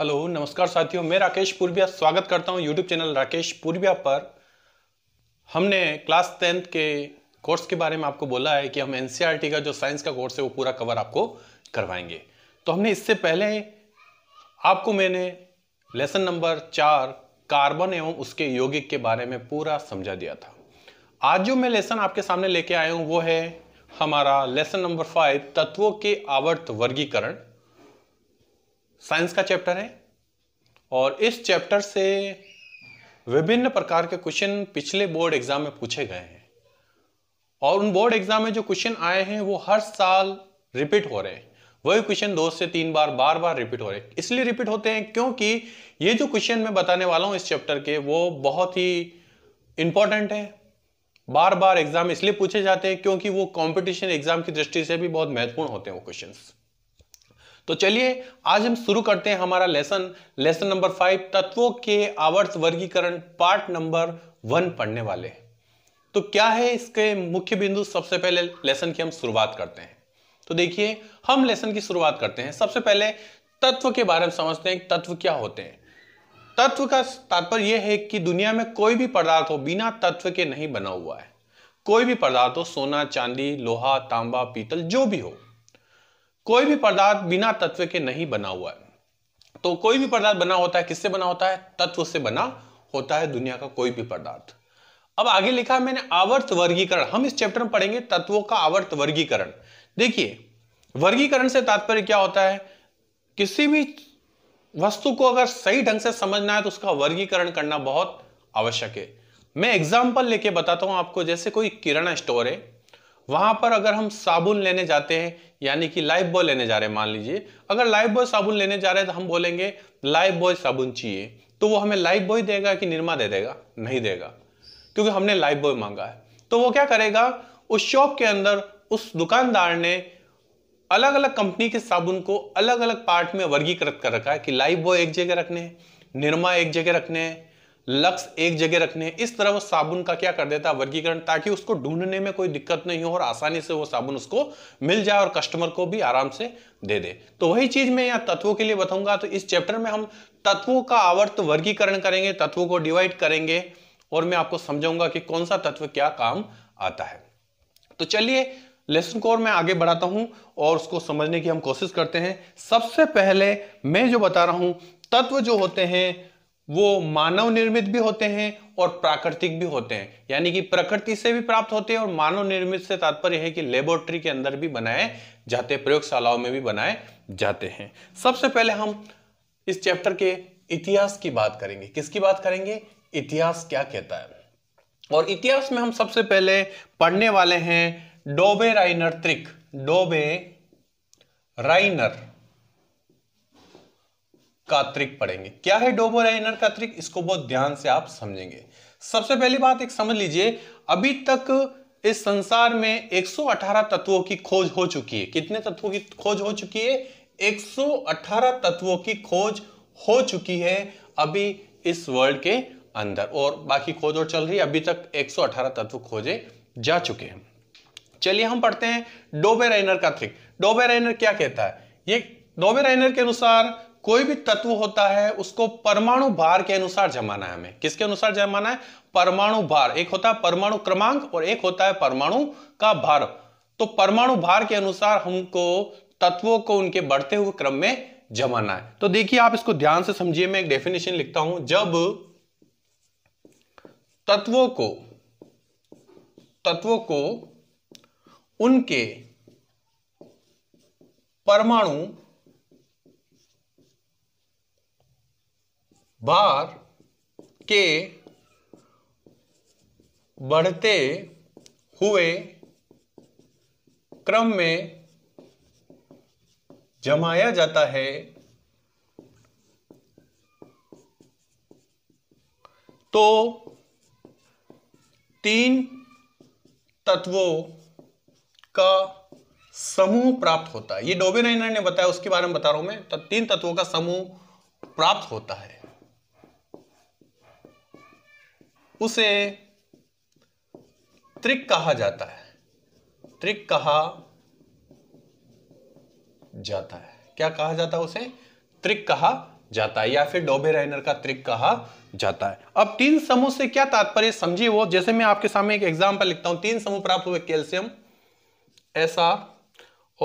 hello नमस्कार साथियों मैं राकेश पूर्विया स्वागत करता हूं यूट्यूब चैनल राकेश पूर्विया पर हमने क्लास टेंथ के कोर्स के बारे में आपको बोला है कि हम एन e का जो साइंस का कोर्स है वो पूरा कवर आपको करवाएंगे तो हमने इससे पहले आपको मैंने लेसन नंबर चार कार्बन एवं उसके यौगिक के बारे में पूरा समझा दिया था आज जो मैं लेसन आपके सामने लेके आया हूँ वो है हमारा लेसन नंबर फाइव तत्वों के आवर्त वर्गीकरण साइंस का चैप्टर है और इस चैप्टर से विभिन्न प्रकार के क्वेश्चन पिछले बोर्ड एग्जाम में पूछे गए हैं और उन बोर्ड एग्जाम में जो क्वेश्चन आए हैं वो हर साल रिपीट हो रहे हैं वही क्वेश्चन दो से तीन बार बार बार रिपीट हो रहे हैं इसलिए रिपीट होते हैं क्योंकि ये जो क्वेश्चन मैं बताने वाला हूँ इस चैप्टर के वो बहुत ही इंपॉर्टेंट है बार बार एग्जाम इसलिए पूछे जाते हैं क्योंकि वो कंपटीशन एग्जाम की दृष्टि से भी बहुत महत्वपूर्ण होते हैं वो क्वेश्चंस तो चलिए आज हम शुरू करते हैं हमारा लेसन लेसन नंबर फाइव तत्वों के आवर्त वर्गीकरण पार्ट नंबर वन पढ़ने वाले तो क्या है इसके मुख्य बिंदु सबसे पहले लेसन की हम शुरुआत करते हैं तो देखिए हम लेसन की शुरुआत करते हैं सबसे पहले तत्व के बारे में समझते हैं तत्व क्या होते हैं तत्व का तात्पर्य यह है कि दुनिया में कोई भी पदार्थ हो बिना तत्व के नहीं बना हुआ है कोई भी पदार्थ हो सोना चांदी लोहा तांबा पीतल जो भी हो कोई भी पदार्थ बिना तत्व के नहीं बना हुआ है तो कोई भी पदार्थ बना होता है किससे बना होता है तत्व से बना होता है दुनिया का कोई भी पदार्थ अब आगे लिखा है मैंने आवर्त वर्गीकरण हम इस चैप्टर में पढ़ेंगे तत्वों का आवर्त वर्गीकरण देखिए वर्गीकरण से तात्पर्य क्या होता है किसी भी वस्तु को अगर सही ढंग से समझना है तो उसका वर्गीकरण करना बहुत आवश्यक है मैं एग्जाम्पल लेके बताता हूं आपको जैसे कोई किराना स्टोर है वहां पर अगर हम साबुन लेने जाते हैं यानी कि लाइफ बॉय लेने जा रहे हैं मान लीजिए अगर लाइफ बॉय साबुन लेने जा रहे हैं तो हम बोलेंगे लाइफ बॉय साबुन चाहिए तो वो हमें लाइफ बॉय देगा कि निर्मा दे देगा नहीं देगा क्योंकि हमने लाइफ बॉय मांगा है तो वो क्या करेगा उस शॉप के अंदर उस दुकानदार ने अलग अलग कंपनी के साबुन को अलग अलग पार्ट में वर्गीकृत कर रखा है कि लाइफ बॉय एक जगह रखने हैं निर्मा एक जगह रखने हैं लक्स एक जगह रखने इस तरह वो साबुन का क्या कर देता है वर्गीकरण ताकि उसको ढूंढने में कोई दिक्कत नहीं हो और आसानी से वो साबुन उसको मिल जाए और कस्टमर को भी आराम से दे दे तो वही चीज मैं यहाँ तत्वों के लिए बताऊंगा तो इस चैप्टर में हम तत्वों का आवर्त वर्गीकरण करेंगे तत्वों को डिवाइड करेंगे और मैं आपको समझाऊंगा कि कौन सा तत्व क्या काम आता है तो चलिए लेसन को और मैं आगे बढ़ाता हूं और उसको समझने की हम कोशिश करते हैं सबसे पहले मैं जो बता रहा हूं तत्व जो होते हैं वो मानव निर्मित भी होते हैं और प्राकृतिक भी होते हैं यानी कि प्रकृति से भी प्राप्त होते हैं और मानव निर्मित से तात्पर्य है कि लेबोरेटरी के अंदर भी बनाए जाते हैं प्रयोगशालाओं में भी बनाए जाते हैं सबसे पहले हम इस चैप्टर के इतिहास की बात करेंगे किसकी बात करेंगे इतिहास क्या कहता है और इतिहास में हम सबसे पहले पढ़ने वाले हैं डोबे राइनर त्रिक डोबे राइनर कात्रिक पढ़ेंगे क्या है डोबो रेनर कात्रिक इसको बहुत ध्यान से आप समझेंगे सबसे पहली बात एक समझ लीजिए अभी तक इस संसार में 118 तत्वों की खोज हो चुकी है कितने तत्वों की खोज हो चुकी है 118 तत्वों की खोज हो चुकी है अभी इस वर्ल्ड के अंदर और बाकी खोज और चल रही है अभी तक 118 तत्व खोजे जा चुके हैं चलिए हम पढ़ते हैं डोबे रेनर का थ्रिक डोबे रेनर क्या कहता है ये डोबे रेनर के अनुसार कोई भी तत्व होता है उसको परमाणु भार के अनुसार जमाना है हमें किसके अनुसार जमाना है परमाणु भार एक होता है परमाणु क्रमांक और एक होता है परमाणु का भार तो परमाणु भार के अनुसार हमको तत्वों को उनके बढ़ते हुए क्रम में जमाना है तो देखिए आप इसको ध्यान से समझिए मैं एक डेफिनेशन लिखता हूं जब तत्वों को तत्वों को उनके परमाणु भार के बढ़ते हुए क्रम में जमाया जाता है तो तीन तत्वों का समूह प्राप्त होता है ये डोबे ने बताया उसके बारे में बता रहा हूं मैं तो तीन तत्वों का समूह प्राप्त होता है उसे त्रिक कहा जाता है त्रिक कहा जाता है क्या कहा जाता है उसे त्रिक कहा जाता है या फिर डोबे राइनर का त्रिक कहा जाता है अब तीन समूह से क्या तात्पर्य समझिए वो जैसे मैं आपके सामने एक एग्जाम्पल लिखता हूं तीन समूह प्राप्त हुए कैल्शियम ऐसा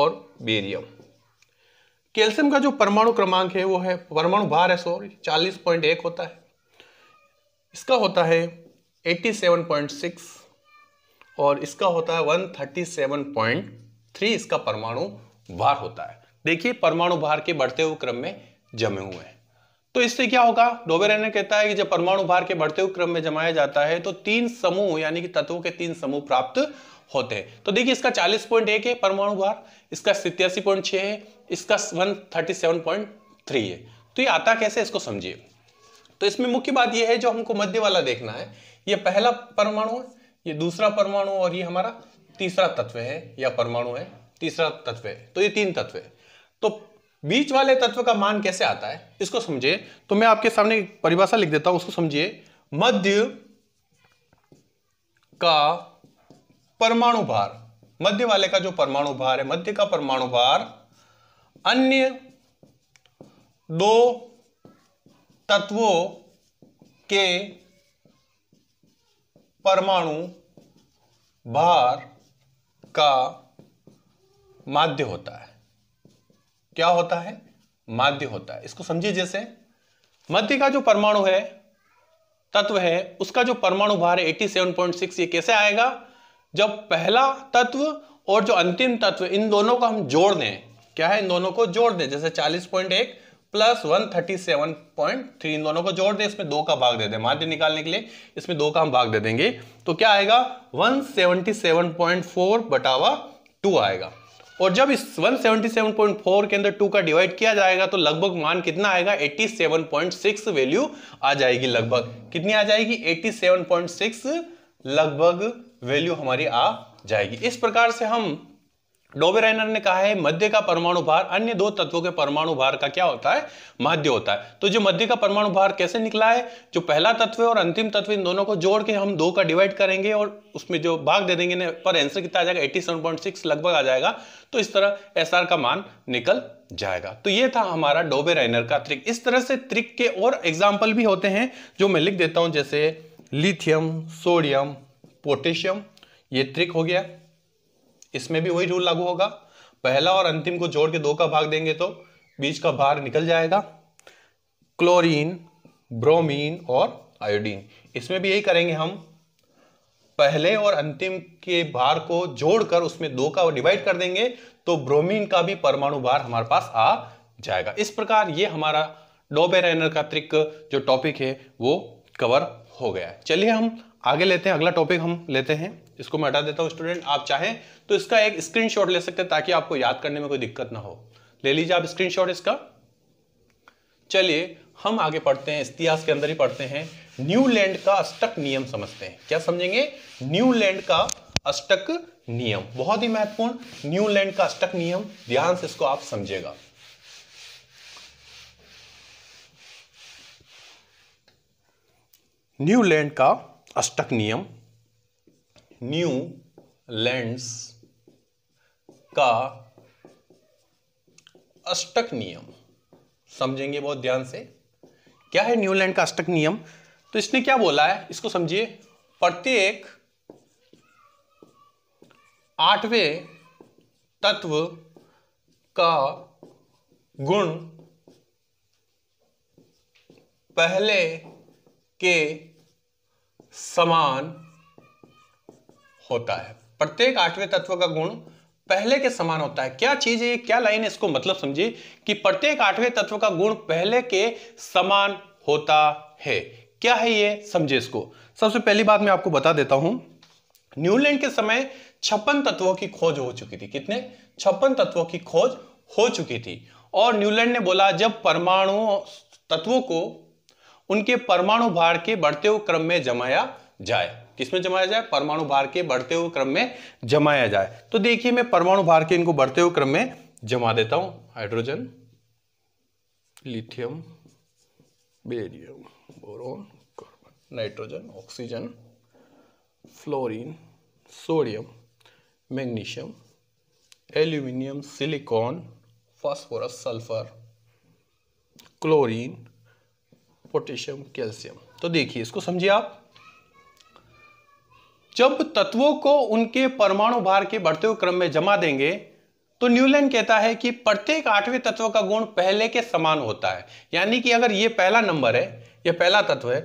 और बेरियम कैल्शियम का जो परमाणु क्रमांक है वो है परमाणु भार है सॉरी चालीस पॉइंट एक होता है इसका होता है 87.6 और इसका होता है 137.3 इसका परमाणु भार होता है देखिए परमाणु भार के बढ़ते हुए क्रम में जमे हुए हैं तो इससे क्या होगा डोबेरे ने कहता है कि जब परमाणु भार के बढ़ते हुए क्रम में जमाया जाता है तो तीन समूह यानी कि तत्वों के तीन समूह प्राप्त होते हैं तो देखिए इसका 40.1 है परमाणु भार इसका सितयासी है इसका थ्री है तो ये आता कैसे इसको समझिए तो इसमें मुख्य बात यह है जो हमको मध्य वाला देखना है यह पहला परमाणु है ये दूसरा परमाणु और ये हमारा तीसरा तत्व है या परमाणु है तीसरा तत्व है तो ये तीन तत्व है तो बीच वाले तत्व का मान कैसे आता है इसको समझिए तो मैं आपके सामने परिभाषा लिख देता हूं उसको समझिए मध्य का परमाणु भार मध्य वाले का जो परमाणु भार है मध्य का परमाणु भार अन्य दो तत्वों के परमाणु भार का माध्य होता है क्या होता है माध्य होता है इसको समझिए जैसे मध्य का जो परमाणु है तत्व है उसका जो परमाणु भार है 87.6 ये कैसे आएगा जब पहला तत्व और जो अंतिम तत्व इन दोनों को हम जोड़ दें क्या है इन दोनों को जोड़ दें जैसे 40.1 plus one thirty seven point three इन दोनों को जोड़ दे इसमें दो का भाग दे दे माध्य निकालने के लिए इसमें दो का हम भाग दे देंगे तो क्या आएगा one seventy seven point four बटावा टू आएगा और जब इस फोर के अंदर टू का डिवाइड किया जाएगा तो लगभग मान कितना आएगा eighty seven point six value आ जाएगी लगभग कितनी आ जाएगी एट्टी सेवन पॉइंट सिक्स लगभग वैल्यू हमारी आ जाएगी इस प्रकार से हम डोबेराइनर ने कहा है मध्य का परमाणु भार अन्य दो तत्वों के परमाणु भार का क्या होता है माध्य होता है तो जो मध्य का परमाणु भार कैसे निकला है जो पहला तत्व और अंतिम तत्व इन दोनों को जोड़ के हम दो का डिवाइड करेंगे और उसमें जो भाग दे देंगे पर आंसर कितना आ जाएगा सिक्स लगभग आ जाएगा तो इस तरह एस का मान निकल जाएगा तो ये था हमारा डोबेराइनर का त्रिक इस तरह से त्रिक के और एग्जाम्पल भी होते हैं जो मैं लिख देता हूँ जैसे लिथियम सोडियम पोटेशियम ये त्रिक हो गया इसमें भी वही रूल लागू होगा पहला और अंतिम को जोड़ के दो का भाग देंगे तो बीच का भार निकल जाएगा क्लोरीन ब्रोमीन और आयोडीन इसमें भी यही करेंगे हम पहले और अंतिम के भार को जोड़कर उसमें दो का डिवाइड कर देंगे तो ब्रोमीन का भी परमाणु भार हमारे पास आ जाएगा इस प्रकार ये हमारा डोबे रैनर का त्रिक जो टॉपिक है वो कवर हो गया चलिए हम आगे लेते हैं अगला टॉपिक हम लेते हैं इसको मैं हटा देता हूँ स्टूडेंट आप चाहें तो इसका एक स्क्रीनशॉट ले सकते हैं ताकि आपको याद करने में कोई दिक्कत ना हो ले लीजिए आप स्क्रीनशॉट इसका चलिए हम आगे पढ़ते हैं इतिहास के अंदर ही पढ़ते हैं न्यूलैंड का अष्टक नियम समझते हैं क्या समझेंगे न्यूलैंड का अष्टक नियम बहुत ही महत्वपूर्ण न्यूलैंड का अष्टक नियम ध्यान से इसको आप समझेगा न्यूलैंड का अष्टक नियम न्यू लैंड्स का अष्टक नियम समझेंगे बहुत ध्यान से क्या है न्यूलैंड का अष्टक नियम तो इसने क्या बोला है इसको समझिए प्रत्येक आठवें तत्व का गुण पहले के समान होता है प्रत्येक आठवें तत्व का गुण पहले के समान होता है क्या चीज है क्या लाइन इसको मतलब समझिए कि प्रत्येक आठवें तत्व का गुण पहले के समान होता है क्या है ये समझे इसको सबसे पहली बात मैं आपको बता देता हूं न्यूलैंड के समय छप्पन तत्वों की खोज हो चुकी थी कितने छप्पन तत्वों की खोज हो चुकी थी और न्यूलैंड ने बोला जब परमाणु तत्वों को उनके परमाणु भार के बढ़ते हुए क्रम में जमाया जाए किसमें जमाया जाए परमाणु भार के बढ़ते हुए क्रम में जमाया जाए तो देखिए मैं परमाणु भार के इनको बढ़ते हुए क्रम में जमा देता हूं hydrogen lithium beryllium boron carbon nitrogen oxygen fluorine sodium magnesium aluminium silicon phosphorus sulphur chlorine potassium calcium तो देखिए इसको समझिए आप जब तत्वों को उनके परमाणु भार के बढ़ते हुए क्रम में जमा देंगे तो न्यूलैन कहता है कि प्रत्येक आठवें तत्व का गुण पहले के समान होता है यानी कि अगर ये पहला नंबर है यह पहला तत्व है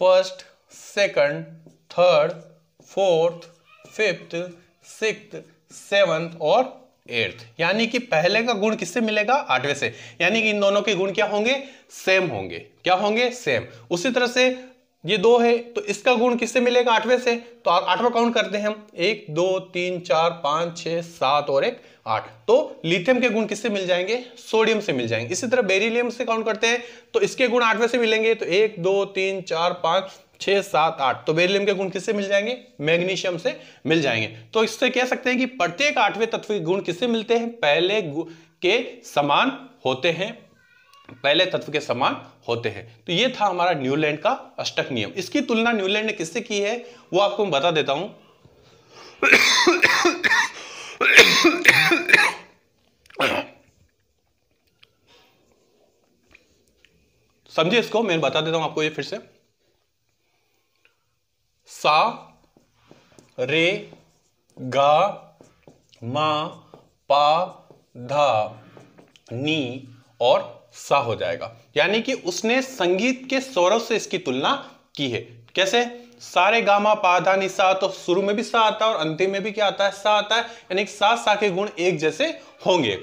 first second, third fourth fifth six seventh और एट्थ यानी कि पहले का गुण किससे मिलेगा आठवें से यानी कि इन दोनों के गुण क्या होंगे सेम होंगे क्या होंगे सेम उसी तरह से ये दो है तो इसका गुण किससे मिलेगा आठवें से तो आठवां काउंट करते हैं हम एक दो तीन चार पांच छह सात और एक आठ तो लिथियम के गुण किससे मिल जाएंगे सोडियम से मिल जाएंगे इसी तरह बेरिलियम से काउंट करते हैं तो इसके गुण आठवें से मिलेंगे तो एक दो तीन चार पांच छह सात आठ तो बेरिलियम के गुण किससे मिल जाएंगे मैग्नीशियम से मिल जाएंगे तो इससे कह सकते हैं कि प्रत्येक आठवें तत्व के गुण किससे मिलते हैं पहले के समान होते हैं पहले तत्व के समान होते हैं तो ये था हमारा न्यूलैंड का अष्टक नियम इसकी तुलना न्यूलैंड ने किससे की है वो आपको मैं बता देता हूं समझिए इसको मैं बता देता हूं आपको ये फिर से सा रे गा मा पा धा नी और सा हो जाएगा यानी कि उसने संगीत के सौरभ से इसकी तुलना की है कैसे सारे गामा पाधा निशा तो शुरू में भी सा आता है और अंतिम में भी क्या आता है सा आता है यानी सा सा के गुण एक जैसे होंगे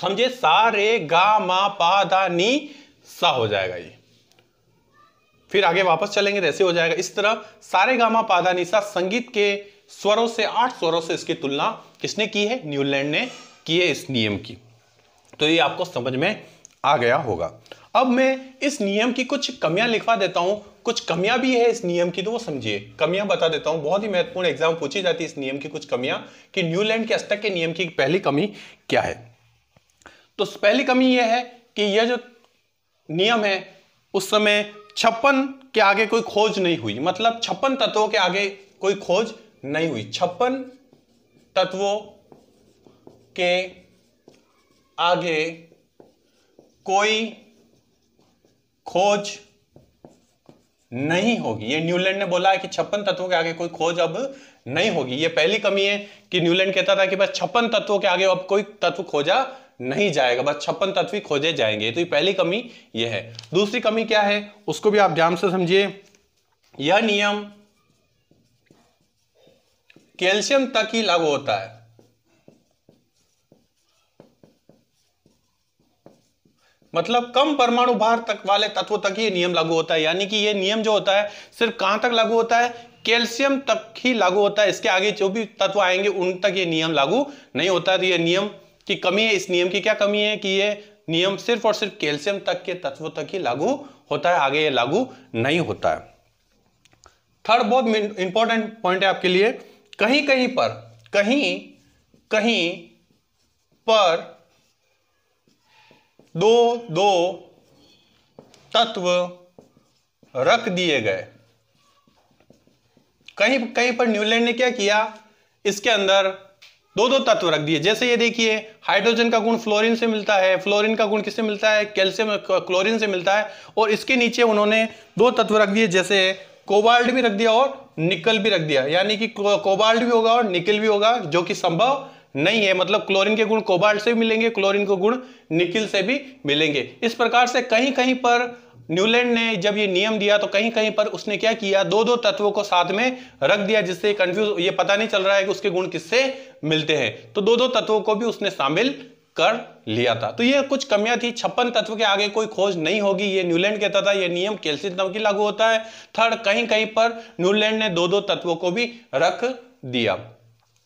समझे सारे गामा पाधा नी सा हो जाएगा ये फिर आगे वापस चलेंगे तो ऐसे हो जाएगा इस तरह सारे गामा पाधा निशा संगीत के स्वरों से आठ स्वरों से इसकी तुलना किसने की है न्यूलैंड ने की है इस नियम की तो ये आपको समझ में आ गया होगा अब मैं इस नियम की कुछ कमियां लिखवा देता हूं कुछ कमियां भी है इस नियम की तो वो समझिए कमियां बता देता हूं बहुत ही महत्वपूर्ण एग्जाम पूछी जाती है इस नियम की कुछ कमियां कि न्यूलैंड के अस्तक के नियम की पहली कमी क्या है तो पहली कमी यह है कि यह जो नियम है उस समय छप्पन के आगे कोई खोज नहीं हुई मतलब छप्पन तत्वों के आगे कोई खोज नहीं हुई छप्पन तत्वों के आगे कोई खोज नहीं होगी ये न्यूलैंड ने बोला है कि छप्पन तत्वों के आगे कोई खोज अब नहीं होगी ये पहली कमी है कि न्यूलैंड कहता था कि बस छप्पन तत्वों के आगे अब कोई तत्व खोजा नहीं जाएगा बस छप्पन तत्व ही खोजे जाएंगे तो ये पहली कमी ये है दूसरी कमी क्या है उसको भी आप ध्यान से समझिए यह नियम कैल्शियम तक ही लागू होता है मतलब कम परमाणु भार तक वाले तत्वों तक ये नियम लागू होता है यानी कि ये नियम जो होता है सिर्फ कहां तक लागू होता है कैल्शियम तक ही लागू होता है इसके आगे जो भी तत्व आएंगे उन तक ये नियम लागू नहीं होता है तो ये नियम की कमी है इस नियम की क्या कमी है कि ये नियम सिर्फ और सिर्फ कैल्शियम तक के तत्वों तक ही लागू होता है आगे ये लागू नहीं होता है थर्ड बहुत इंपॉर्टेंट पॉइंट है आपके लिए कहीं कहीं पर कहीं कहीं पर दो दो तत्व रख दिए गए कहीं कहीं पर न्यूलैंड ने क्या किया इसके अंदर दो दो तत्व रख दिए जैसे ये देखिए हाइड्रोजन का गुण फ्लोरीन से मिलता है फ्लोरीन का गुण किससे मिलता है कैल्शियम क्लोरीन से मिलता है और इसके नीचे उन्होंने दो तत्व रख दिए जैसे कोबाल्ट भी रख दिया और निकल भी रख दिया यानी कि कोबाल्ट भी होगा और निकल भी होगा जो कि संभव नहीं है मतलब क्लोरीन के गुण कोबाल्ट से भी मिलेंगे क्लोरीन के गुण निकिल से भी मिलेंगे इस प्रकार से कहीं कहीं पर न्यूलैंड ने जब ये नियम दिया तो कहीं कहीं पर उसने क्या किया दो दो तत्वों को साथ में रख दिया जिससे कंफ्यूज ये पता नहीं चल रहा है कि उसके गुण किससे मिलते हैं तो दो दो तत्वों को भी उसने शामिल कर लिया था तो ये कुछ कमियां थी छप्पन तत्व के आगे कोई खोज नहीं होगी ये न्यूलैंड कहता था ये नियम कैल्सियम तत्व की लागू होता है थर्ड कहीं कहीं पर न्यूलैंड ने दो दो तत्वों को भी रख दिया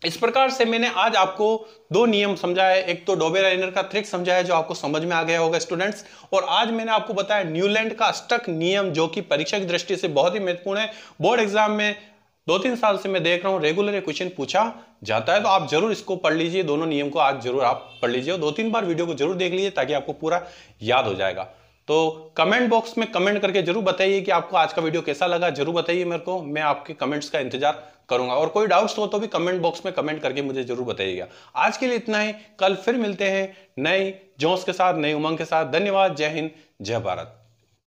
इस प्रकार से मैंने आज आपको दो नियम समझाया एक तो डोबे राइनर का थ्रिक समझाया जो आपको समझ में आ गया होगा स्टूडेंट्स और आज मैंने आपको बताया न्यूलैंड का अष्टक नियम जो कि परीक्षा की दृष्टि से बहुत ही महत्वपूर्ण है बोर्ड एग्जाम में दो तीन साल से मैं देख रहा हूँ रेगुलर क्वेश्चन पूछा जाता है तो आप जरूर इसको पढ़ लीजिए दोनों नियम को आज जरूर आप पढ़ लीजिए और दो तीन बार वीडियो को जरूर देख लीजिए ताकि आपको पूरा याद हो जाएगा तो कमेंट बॉक्स में कमेंट करके जरूर बताइए कि आपको आज का वीडियो कैसा लगा जरूर बताइए मेरे को मैं आपके कमेंट्स का इंतजार करूंगा और कोई डाउट्स हो तो भी कमेंट बॉक्स में कमेंट करके मुझे जरूर बताइएगा आज के लिए इतना ही कल फिर मिलते हैं नए जोश के साथ नई उमंग के साथ धन्यवाद जय हिंद जय भारत